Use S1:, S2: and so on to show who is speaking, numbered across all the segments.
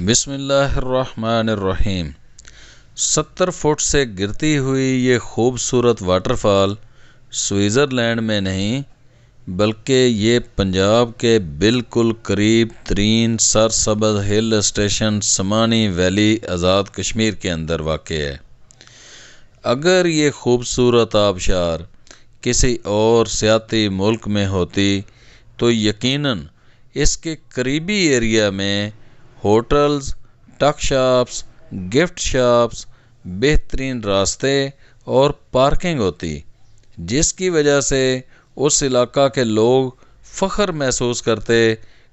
S1: बिसमीम सत्तर फुट से गिरती हुई ये खूबसूरत वाटरफॉल स्विट्ज़रलैंड में नहीं बल्कि ये पंजाब के बिल्कुल करीब तरीन सरसबज hill station Samahni valley Azad Kashmir के अंदर वाक़ है अगर ये खूबसूरत आबशार किसी और सियाती मुल्क में होती तो यकीनन इसके करीबी एरिया में होटल्स टक शॉप्स गिफ्ट शॉप्स बेहतरीन रास्ते और पार्किंग होती जिसकी वजह से उस इलाका के लोग फ़ख्र महसूस करते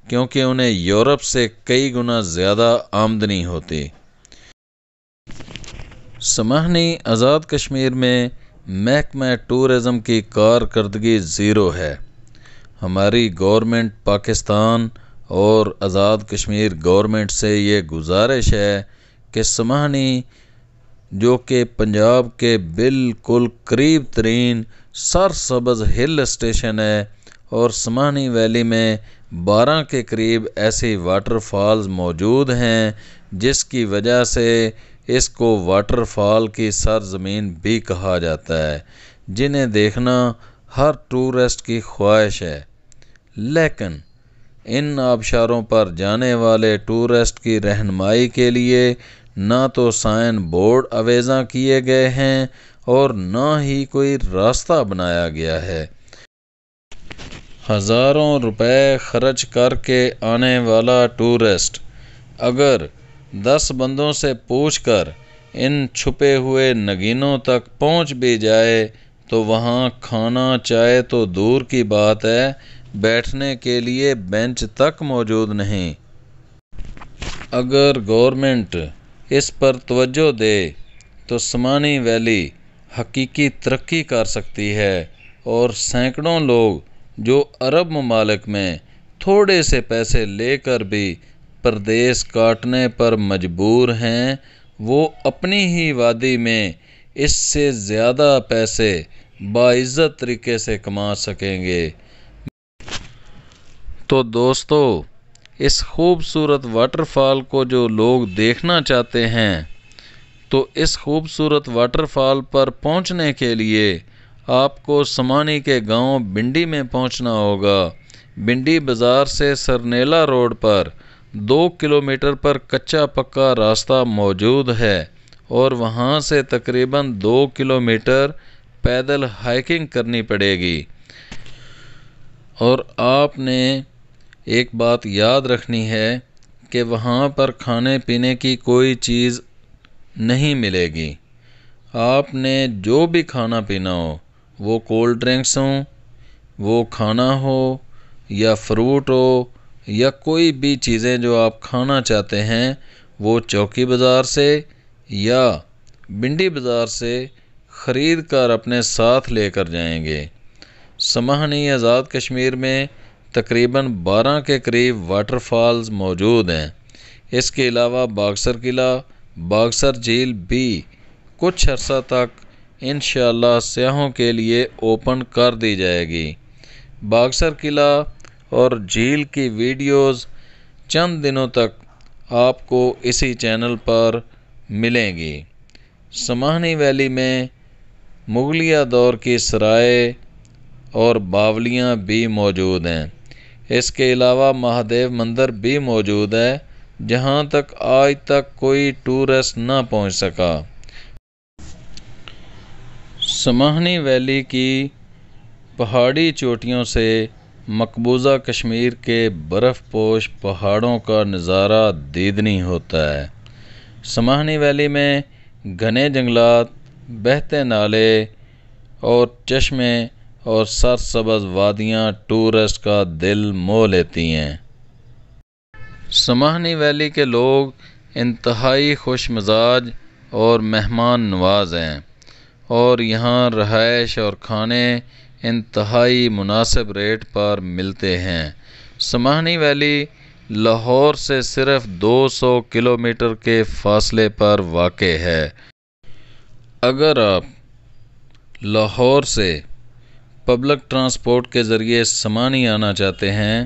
S1: क्योंकि उन्हें यूरोप से कई गुना ज़्यादा आमदनी होती समाहनी आज़ाद कश्मीर में महकमा टूरिज़म की कारकर्दगी ज़ीरो है हमारी गवर्नमेंट पाकिस्तान और आज़ाद कश्मीर गवर्नमेंट से ये गुजारिश है कि समहानी जो कि पंजाब के बिल्कुल करीब तरीन सरसब्ज़ हिल स्टेशन है और समाहनी वैली में बारह के करीब ऐसी वाटरफॉल्स मौजूद हैं जिसकी वजह से इसको वाटरफॉल की सरजमीन भी कहा जाता है जिन्हें देखना हर टूरिस्ट की ख्वाहिश है लेकिन इन आबशारों पर जाने वाले टूरिस्ट की रहनमाई के लिए ना तो साइन बोर्ड अवेजा किए गए हैं और ना ही कोई रास्ता बनाया गया है हज़ारों रुपए खर्च करके आने वाला टूरिस्ट अगर दस बंदों से पूछ कर इन छुपे हुए नगीनों तक पहुंच भी जाए तो वहाँ खाना चाहे तो दूर की बात है बैठने के लिए बेंच तक मौजूद नहीं अगर गवर्नमेंट इस पर तवज्जो दे तो समानी वैली हकीकी तरक्की कर सकती है और सैकड़ों लोग जो अरब ममालक में थोड़े से पैसे लेकर भी प्रदेश काटने पर मजबूर हैं वो अपनी ही वादी में इससे ज़्यादा पैसे बाज़त तरीके से कमा सकेंगे तो दोस्तों इस खूबसूरत वाटरफॉल को जो लोग देखना चाहते हैं तो इस खूबसूरत वाटरफॉल पर पहुंचने के लिए आपको समानी के गांव बिंडी में पहुंचना होगा बिंडी बाज़ार से सरनेला रोड पर दो किलोमीटर पर कच्चा पक्का रास्ता मौजूद है और वहाँ से तकरीबन दो किलोमीटर पैदल हाइकिंग करनी पड़ेगी और आपने एक बात याद रखनी है कि वहाँ पर खाने पीने की कोई चीज़ नहीं मिलेगी आपने जो भी खाना पीना हो वो कोल्ड ड्रिंक्स हों वो खाना हो या फ्रूट हो या कोई भी चीज़ें जो आप खाना चाहते हैं वो चौकी बाज़ार से या बिंडी बाज़ार से ख़रीद कर अपने साथ लेकर जाएंगे समाहनी आज़ाद कश्मीर में तकरीबन 12 के करीब वाटरफॉल्स मौजूद हैं इसके अलावा बागसर किला बागसर झील भी कुछ अरसा तक इन सयाहों के लिए ओपन कर दी जाएगी बागसर किला और झील की वीडियोस चंद दिनों तक आपको इसी चैनल पर मिलेंगी समाहनी वैली में मुगलिया दौर की सराय और बावलियाँ भी मौजूद हैं इसके अलावा महादेव मंदिर भी मौजूद है जहाँ तक आज तक कोई टूरिस्ट ना पहुँच सका समाहनी वैली की पहाड़ी चोटियों से मकबूजा कश्मीर के बर्फ़ पोश पहाड़ों का नज़ारा दीदनी होता है समाहनी वैली में घने जंगलात बहते नाले और चश्मे और सरसब्ज वादियाँ टूरिस्ट का दिल मोह लेती हैं समाहनी वैली के लोग इंतहाई खुश मिजाज और मेहमान नवाज हैं और यहाँ रहाइश और खाने इंतहाई मुनासिब रेट पर मिलते हैं समाहनी वैली लाहौर से सिर्फ 200 किलोमीटर के फासले पर वाक़ है अगर आप लाहौर से पब्लिक ट्रांसपोर्ट के ज़रिए समानी आना चाहते हैं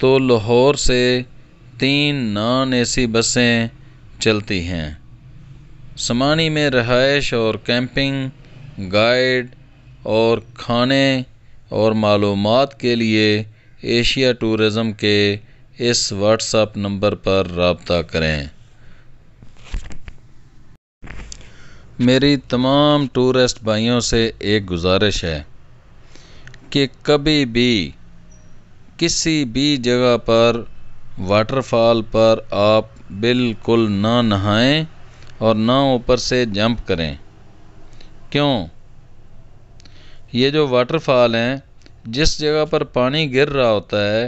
S1: तो लाहौर से तीन नॉन एसी बसें चलती हैं समानी में रहाइश और कैंपिंग गाइड और खाने और मालूम के लिए एशिया टूरिज़म के इस व्हाट्सएप नंबर पर रबता करें मेरी तमाम टूरिस्ट भाइयों से एक गुजारिश है कि कभी भी किसी भी जगह पर वाटरफॉल पर आप बिल्कुल ना नहाएं और ना ऊपर से जंप करें क्यों ये जो वाटरफॉल हैं जिस जगह पर पानी गिर रहा होता है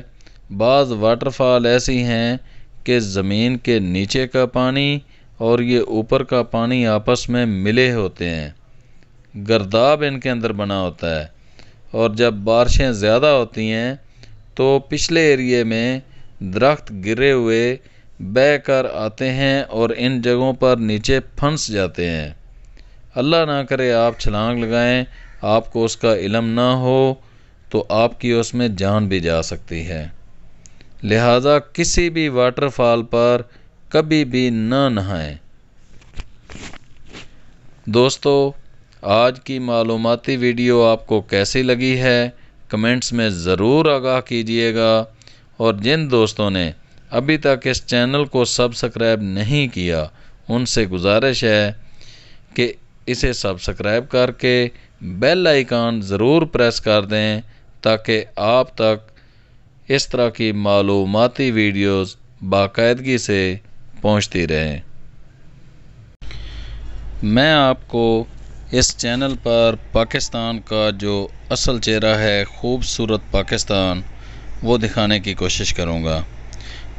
S1: बाज़ वाटरफॉल ऐसी हैं कि ज़मीन के नीचे का पानी और ये ऊपर का पानी आपस में मिले होते हैं गर्दाब इनके अंदर बना होता है और जब बारिशें ज़्यादा होती हैं तो पिछले एरिए में दरख्त गिरे हुए बह कर आते हैं और इन जगहों पर नीचे फंस जाते हैं अल्लाह ना करे आप छलांग लगाएं आपको उसका इलम ना हो तो आपकी उसमें जान भी जा सकती है लिहाजा किसी भी वाटरफॉल पर कभी भी ना नहाएं दोस्तों आज की मालूमती वीडियो आपको कैसी लगी है कमेंट्स में ज़रूर आगाह कीजिएगा और जिन दोस्तों ने अभी तक इस चैनल को सब्सक्राइब नहीं किया उनसे गुजारिश है कि इसे सब्सक्राइब करके बेल आइकन ज़रूर प्रेस कर दें ताकि आप तक इस तरह की मालूमती वीडियोस बाकायदगी से पहुंचती रहें मैं आपको इस चैनल पर पाकिस्तान का जो असल चेहरा है खूबसूरत पाकिस्तान वो दिखाने की कोशिश करूँगा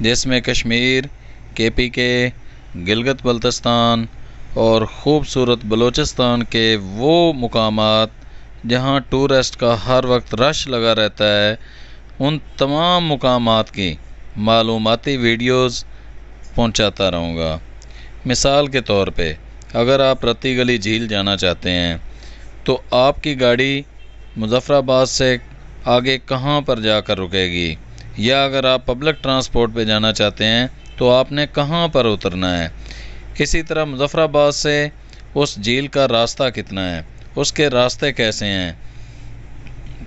S1: जिसमें कश्मीर के पी के गिलगत बल्तिस्तान और ख़ूबसूरत बलूचिस्तान के वो मकाम जहाँ टूरिस्ट का हर वक्त रश लगा रहता है उन तमाम मकाम की मालूमती वीडियोज़ पहुँचाता रहूँगा मिसाल के तौर पर अगर आप रत्ती गली झील जाना चाहते हैं तो आपकी गाड़ी मुजफ़राबाद से आगे कहाँ पर जाकर रुकेगी या अगर आप पब्लिक ट्रांसपोर्ट पे जाना चाहते हैं तो आपने कहाँ पर उतरना है किसी तरह मुजफ़राबाद से उस झील का रास्ता कितना है उसके रास्ते कैसे हैं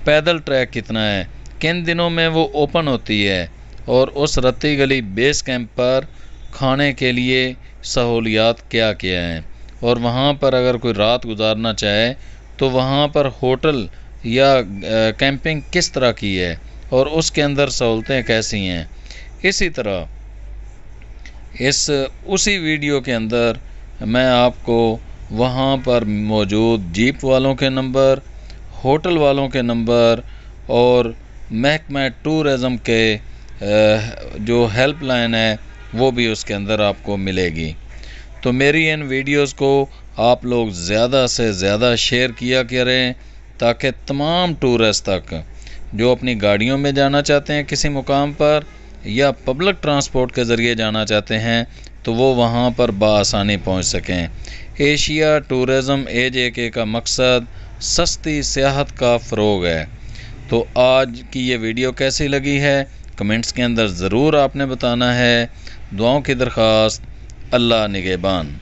S1: पैदल ट्रैक कितना है किन दिनों में वो ओपन होती है और उस रत्ती गली बेस कैंप पर खाने के लिए सहूलियात क्या क्या हैं और वहाँ पर अगर कोई रात गुजारना चाहे तो वहाँ पर होटल या कैंपिंग किस तरह की है और उसके अंदर सहूलतें कैसी हैं इसी तरह इस उसी वीडियो के अंदर मैं आपको वहाँ पर मौजूद जीप वालों के नंबर होटल वालों के नंबर और महकमा टूरिज़म के जो हेल्पलाइन है वो भी उसके अंदर आपको मिलेगी तो मेरी इन वीडियोस को आप लोग ज़्यादा से ज़्यादा शेयर किया करें ताकि तमाम टूरिस्ट तक जो अपनी गाड़ियों में जाना चाहते हैं किसी मुकाम पर या पब्लिक ट्रांसपोर्ट के ज़रिए जाना चाहते हैं तो वो वहाँ पर बसानी पहुँच सकें एशिया टूरिज़म ए जे के का मकसद सस्ती सियाहत का फ़रोग है तो आज की ये वीडियो कैसी लगी है कमेंट्स के अंदर ज़रूर आपने बताना है दुआओं की दरख्वास्त अल्लाह निगेबान